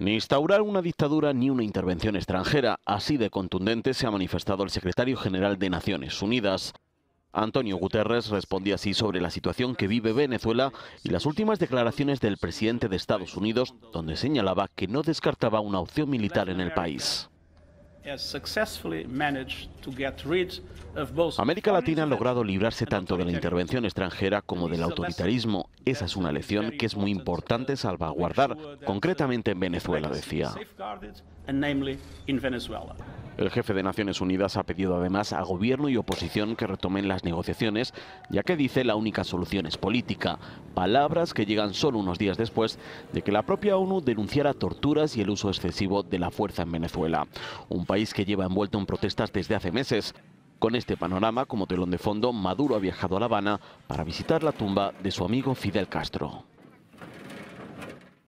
Ni instaurar una dictadura ni una intervención extranjera, así de contundente se ha manifestado el secretario general de Naciones Unidas. Antonio Guterres respondía así sobre la situación que vive Venezuela y las últimas declaraciones del presidente de Estados Unidos, donde señalaba que no descartaba una opción militar en el país. América Latina ha logrado librarse tanto de la intervención extranjera como del autoritarismo. Esa es una lección que es muy importante salvaguardar, concretamente en Venezuela, decía. El jefe de Naciones Unidas ha pedido además a gobierno y oposición que retomen las negociaciones, ya que dice la única solución es política. Palabras que llegan solo unos días después de que la propia ONU denunciara torturas y el uso excesivo de la fuerza en Venezuela, un país que lleva envuelto en protestas desde hace meses. Con este panorama como telón de fondo, Maduro ha viajado a La Habana para visitar la tumba de su amigo Fidel Castro.